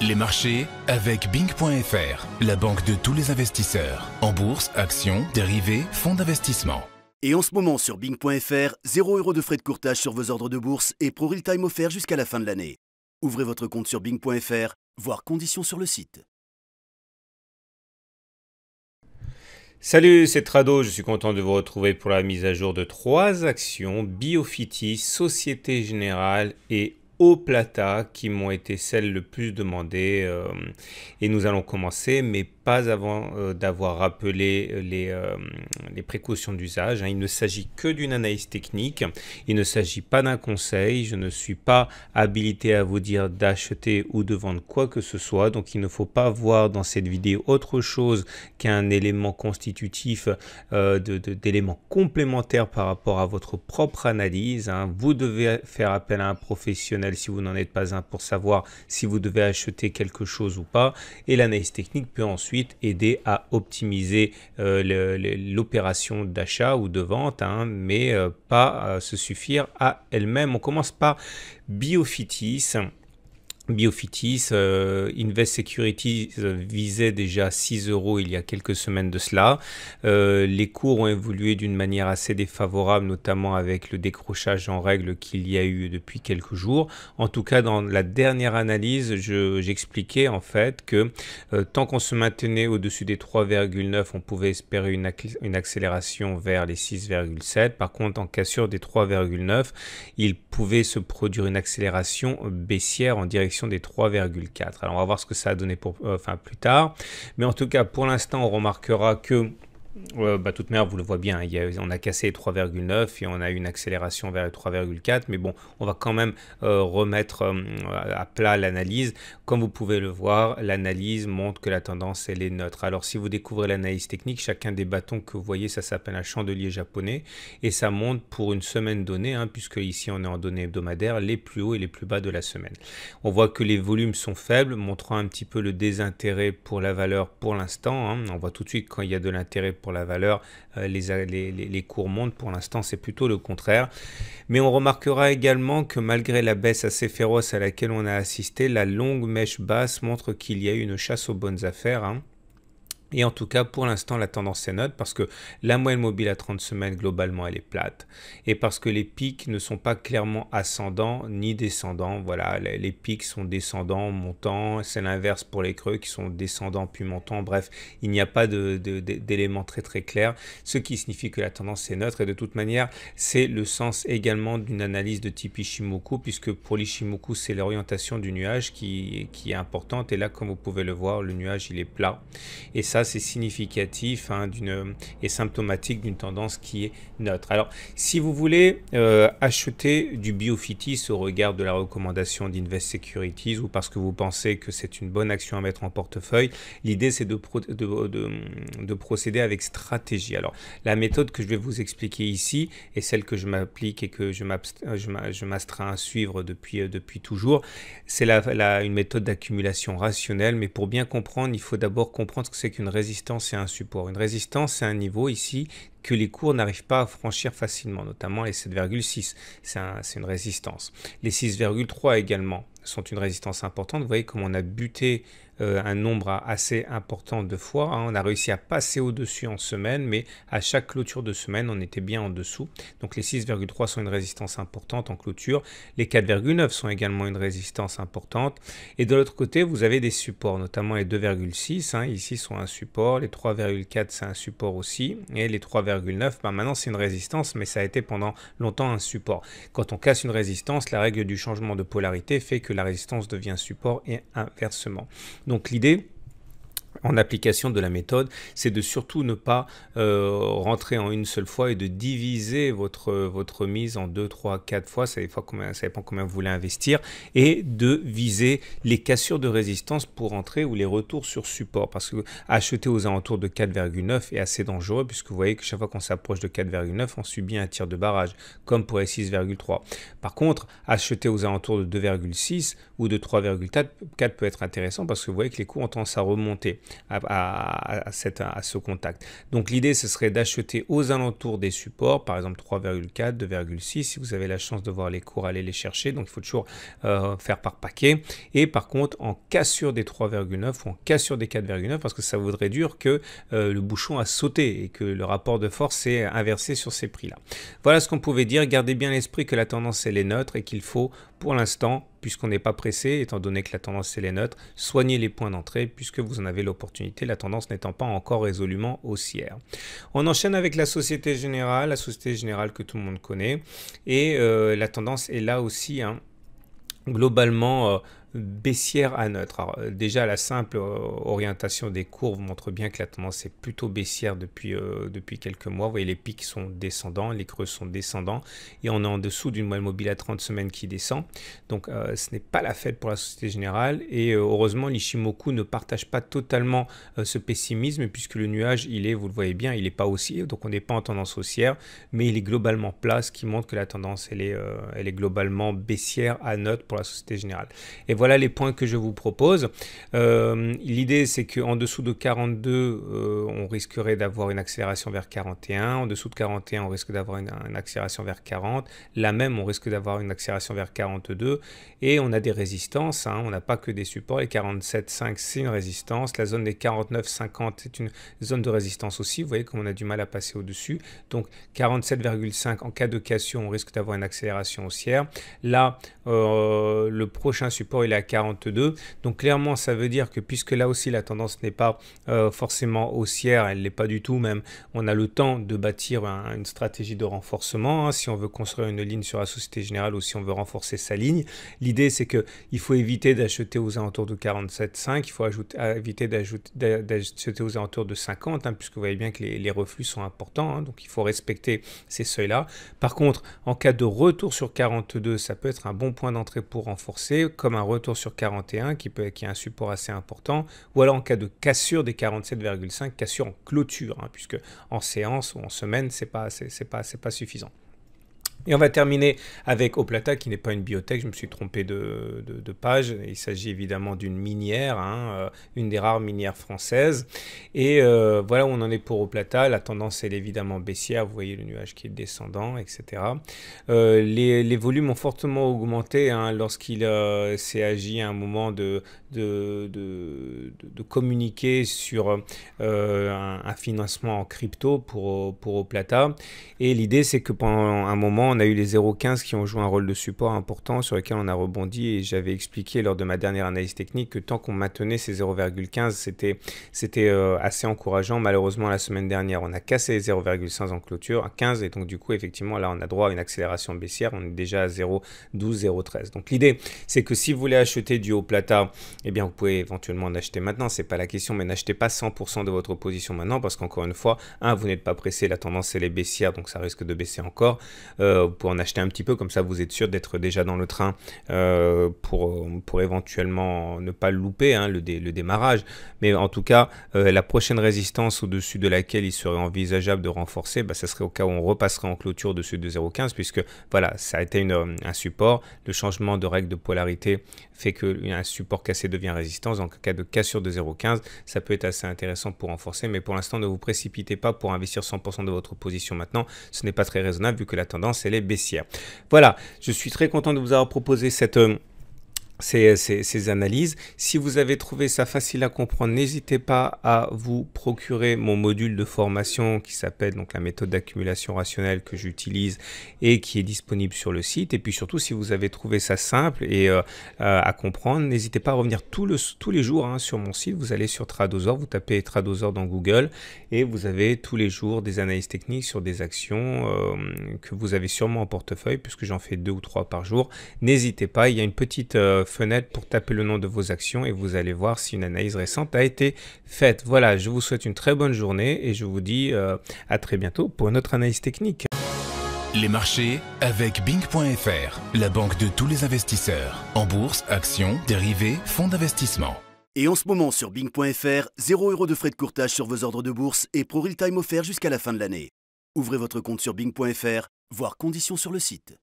Les marchés avec Bing.fr, la banque de tous les investisseurs. En bourse, actions, dérivés, fonds d'investissement. Et en ce moment sur Bing.fr, 0€ de frais de courtage sur vos ordres de bourse et pro real time offert jusqu'à la fin de l'année. Ouvrez votre compte sur Bing.fr, voir conditions sur le site. Salut, c'est Trado, je suis content de vous retrouver pour la mise à jour de trois actions, Biofiti, Société Générale et plata qui m'ont été celles le plus demandées. Euh, et nous allons commencer, mais avant euh, d'avoir rappelé euh, euh, les, précautions d'usage. Hein. Il ne s'agit que d'une analyse technique, il ne s'agit pas d'un conseil, je ne suis pas habilité à vous dire d'acheter ou de vendre quoi que ce soit, donc il ne faut pas voir dans cette vidéo autre chose qu'un élément constitutif d'éléments complémentaires par rapport à votre propre analyse. Hein. Vous devez faire appel à un professionnel si vous n'en êtes pas un pour savoir si vous devez acheter quelque chose ou pas, et l'analyse technique peut ensuite aider à optimiser euh, l'opération d'achat ou de vente, hein, mais euh, pas euh, se suffire à elle-même. On commence par Biofitis. Biofitis, euh, Invest Securities euh, visait déjà 6 euros il y a quelques semaines de cela. Euh, les cours ont évolué d'une manière assez défavorable, notamment avec le décrochage en règle qu'il y a eu depuis quelques jours. En tout cas, dans la dernière analyse, j'expliquais en fait que tant qu'on se maintenait au-dessus des 3,9, on pouvait espérer une, une accélération vers les 6,7. Par contre, en cassure des 3,9, il pouvait se produire une accélération baissière en direction des 3,4. Alors on va voir ce que ça a donné pour, euh, enfin, plus tard. Mais en tout cas, pour l'instant, on remarquera que bah, toute mère, vous le voyez bien, il a, on a cassé 3,9 et on a eu une accélération vers 3,4, mais bon, on va quand même euh, remettre euh, à plat l'analyse. Comme vous pouvez le voir, l'analyse montre que la tendance, elle est neutre. Alors, si vous découvrez l'analyse technique, chacun des bâtons que vous voyez, ça s'appelle un chandelier japonais et ça monte pour une semaine donnée, hein, puisque ici, on est en données hebdomadaires, les plus hauts et les plus bas de la semaine. On voit que les volumes sont faibles, montrant un petit peu le désintérêt pour la valeur pour l'instant. Hein. On voit tout de suite quand il y a de l'intérêt pour la valeur, euh, les, cours montent. Pour l'instant, c'est plutôt le contraire. Mais on remarquera également que malgré la baisse assez féroce à laquelle on a assisté, la longue mèche basse montre qu'il y a eu une chasse aux bonnes affaires. Hein. Et en tout cas, pour l'instant, la tendance est neutre parce que la moyenne mobile à 30 semaines, globalement, elle est plate. Et parce que les pics ne sont pas clairement ascendants ni descendants. Voilà, les pics sont descendants, montants. C'est l'inverse pour les creux qui sont descendants puis montants. Bref, il n'y a pas d'éléments très très clair, ce qui signifie que la tendance est neutre. Et de toute manière, c'est le sens également d'une analyse de type Ishimoku, puisque pour l'Ishimoku, c'est l'orientation du nuage qui, qui est importante. Et là, comme vous pouvez le voir, le nuage, il est plat. Et ça, c'est significatif hein, et symptomatique d'une tendance qui est neutre. Alors, si vous voulez euh, acheter du Biofitis au regard de la recommandation d'Invest Securities ou parce que vous pensez que c'est une bonne action à mettre en portefeuille, l'idée, c'est de, procéder avec stratégie. Alors, la méthode que je vais vous expliquer ici et celle que je m'applique et que je euh, m'astreins à suivre depuis, euh, toujours, c'est la, une méthode d'accumulation rationnelle. Mais pour bien comprendre, il faut d'abord comprendre ce que c'est qu'une résistance et un support. Une résistance, c'est un niveau ici les cours n'arrivent pas à franchir facilement, notamment les 7,6, c'est un, une résistance. Les 6,3 également sont une résistance importante. Vous voyez comme on a buté euh, un nombre assez important de fois. Hein. On a réussi à passer au-dessus en semaine, mais à chaque clôture de semaine, on était bien en dessous. Donc les 6,3 sont une résistance importante en clôture. Les 4,9 sont également une résistance importante. Et de l'autre côté, vous avez des supports, notamment les 2,6. Hein. Ici sont un support. Les 3,4, c'est un support aussi. Et les 3, bah, maintenant c'est une résistance, mais ça a été pendant longtemps un support. Quand on casse une résistance, la règle du changement de polarité fait que la résistance devient support et inversement. Donc l'idée, en application de la méthode, c'est de surtout ne pas euh, rentrer en une seule fois et de diviser votre, votre mise en 2, 3, 4 fois, ça dépend, combien, ça combien vous voulez investir, et de viser les cassures de résistance pour entrer ou les retours sur support, parce que acheter aux alentours de 4,9 est assez dangereux, puisque vous voyez que chaque fois qu'on s'approche de 4,9, on subit un tir de barrage, comme pour les 6,3. Par contre, acheter aux alentours de 2,6 ou de 3,4 peut être intéressant, parce que vous voyez que les coûts ont tendance à remonter à, ce contact. Donc l'idée, ce serait d'acheter aux alentours des supports, par exemple 3,4, 2,6, si vous avez la chance de voir les cours, allez les chercher. Donc il faut toujours euh, faire par paquet. Et par contre, en cassure des 3,9 ou en cassure des 4,9, parce que ça voudrait dire que euh, le bouchon a sauté et que le rapport de force est inversé sur ces prix-là. Voilà ce qu'on pouvait dire. Gardez bien l'esprit que la tendance, elle est neutre et qu'il faut pour l'instant puisqu'on n'est pas pressé, étant donné que la tendance c'est les neutres, soignez les points d'entrée puisque vous en avez l'opportunité, la tendance n'étant pas encore résolument haussière. On enchaîne avec la Société Générale, la Société Générale que tout le monde connaît, et euh, la tendance est là aussi, hein. globalement euh, baissière à neutre. Alors, euh, déjà, la simple euh, orientation des courbes montre bien que la tendance est plutôt baissière depuis, euh, depuis quelques mois. Vous voyez, les pics sont descendants, les creux sont descendants, et on est en dessous d'une moyenne mobile à 30 semaines qui descend. Donc, ce n'est pas la fête pour la Société Générale, et heureusement, l'Ishimoku ne partage pas totalement ce pessimisme, puisque le nuage, il est, vous le voyez bien, il n'est pas haussier, donc on n'est pas en tendance haussière, mais il est globalement plat, ce qui montre que la tendance, elle est, elle est globalement baissière à neutre pour la Société Générale. Et les points que je vous propose. Euh, l'idée, c'est que en dessous de 42, euh, on risquerait d'avoir une accélération vers 41. En dessous de 41, on risque d'avoir une, accélération vers 40. Là même, on risque d'avoir une accélération vers 42. Et on a des résistances. Hein. On n'a pas que des supports. Les 47,5, c'est une résistance. La zone des 49,50 est une zone de résistance aussi. Vous voyez comme on a du mal à passer au-dessus. Donc 47,5 en cas de cassure, on risque d'avoir une accélération haussière. Là, euh, le prochain support, à 42. Donc clairement, ça veut dire que puisque là aussi la tendance n'est pas euh, forcément haussière, elle n'est pas du tout même, on a le temps de bâtir une stratégie de renforcement hein, si on veut construire une ligne sur la Société Générale ou si on veut renforcer sa ligne. L'idée, c'est que il faut éviter d'acheter aux alentours de 47,5, il faut ajouter, éviter d'acheter aux alentours de 50, hein, puisque vous voyez bien que les, les reflux sont importants, hein, donc il faut respecter ces seuils-là. Par contre, en cas de retour sur 42, ça peut être un bon point d'entrée pour renforcer, comme un retour retour sur 41 qui, peut, est un support assez important, ou alors en cas de cassure des 47,5, cassure en clôture, hein, puisque en séance ou en semaine, c'est pas, c'est, pas, pas suffisant. Et on va terminer avec Oplata, qui n'est pas une biotech, je me suis trompé de, page. Il s'agit évidemment d'une minière, hein, euh, une des rares minières françaises. Et euh, voilà où on en est pour Oplata. La tendance, est évidemment baissière. Vous voyez le nuage qui est descendant, etc. Euh, les, volumes ont fortement augmenté hein, lorsqu'il s'est agi à un moment de, communiquer sur un, financement en crypto pour, pour Oplata. Et l'idée, c'est que pendant un moment, on a eu les 0,15 qui ont joué un rôle de support important sur lequel on a rebondi et j'avais expliqué lors de ma dernière analyse technique que tant qu'on maintenait ces 0,15, c'était c'était euh, assez encourageant. Malheureusement, la semaine dernière, on a cassé les 0,5 en clôture à 15 et donc du coup, effectivement, là, on a droit à une accélération baissière. On est déjà à 0,12, 0,13. Donc l'idée, c'est que si vous voulez acheter du haut plata, eh bien, vous pouvez éventuellement en acheter maintenant. C'est pas la question, mais n'achetez pas 100% de votre position maintenant parce qu'encore une fois, un, vous n'êtes pas pressé. La tendance c'est les baissières, donc ça risque de baisser encore. Euh, euh, pour en acheter un petit peu, comme ça vous êtes sûr d'être déjà dans le train euh, pour, pour éventuellement ne pas louper hein, le, le, démarrage. Mais en tout cas, euh, la prochaine résistance au-dessus de laquelle il serait envisageable de renforcer, bah, ça serait au cas où on repasserait en clôture dessus de 0,15, puisque voilà, ça a été un support. Le changement de règle de polarité fait qu'un support cassé devient résistance. Donc, en cas de cassure de 0,15, ça peut être assez intéressant pour renforcer, mais pour l'instant, ne vous précipitez pas pour investir 100% de votre position maintenant. Ce n'est pas très raisonnable vu que la tendance est les baissière. Voilà, je suis très content de vous avoir proposé cette... Euh, ces, ces, analyses. Si vous avez trouvé ça facile à comprendre, n'hésitez pas à vous procurer mon module de formation qui s'appelle donc la méthode d'accumulation rationnelle que j'utilise et qui est disponible sur le site. Et puis surtout, si vous avez trouvé ça simple et euh, euh, à comprendre, n'hésitez pas à revenir tous les jours hein, sur mon site. Vous allez sur Tradosor, vous tapez Tradosor dans Google et vous avez tous les jours des analyses techniques sur des actions euh, que vous avez sûrement en portefeuille puisque j'en fais deux ou trois par jour. N'hésitez pas, il y a une petite fenêtre pour taper le nom de vos actions et vous allez voir si une analyse récente a été faite. Voilà, je vous souhaite une très bonne journée et je vous dis euh, à très bientôt pour notre analyse technique. Les marchés avec Bing.fr, la banque de tous les investisseurs. En bourse, actions, dérivés, fonds d'investissement. Et en ce moment sur Bing.fr, 0 euros de frais de courtage sur vos ordres de bourse et time offert jusqu'à la fin de l'année. Ouvrez votre compte sur Bing.fr, voir conditions sur le site.